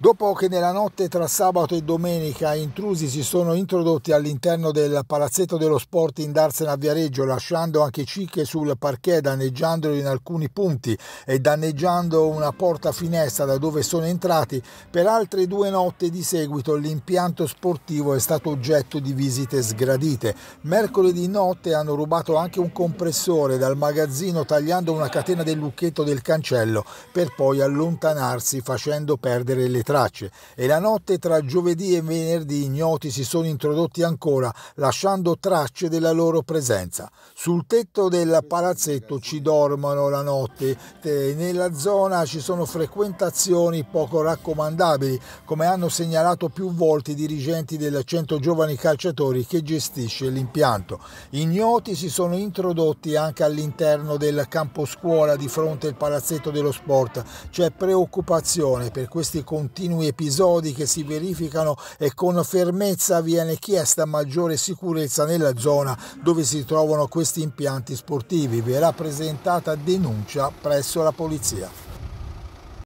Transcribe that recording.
Dopo che nella notte tra sabato e domenica intrusi si sono introdotti all'interno del palazzetto dello sport in Darsena a Viareggio, lasciando anche cicche sul parquet, danneggiandolo in alcuni punti e danneggiando una porta finestra da dove sono entrati, per altre due notti di seguito l'impianto sportivo è stato oggetto di visite sgradite. Mercoledì notte hanno rubato anche un compressore dal magazzino tagliando una catena del lucchetto del cancello per poi allontanarsi facendo perdere le tracce e la notte tra giovedì e venerdì ignoti si sono introdotti ancora, lasciando tracce della loro presenza. Sul tetto del palazzetto ci dormono la notte e nella zona ci sono frequentazioni poco raccomandabili, come hanno segnalato più volte i dirigenti del 100 giovani calciatori che gestisce l'impianto. Ignoti si sono introdotti anche all'interno del campo scuola di fronte al palazzetto dello sport. C'è preoccupazione per questi continui continui episodi che si verificano e con fermezza viene chiesta maggiore sicurezza nella zona dove si trovano questi impianti sportivi. Verrà presentata denuncia presso la polizia.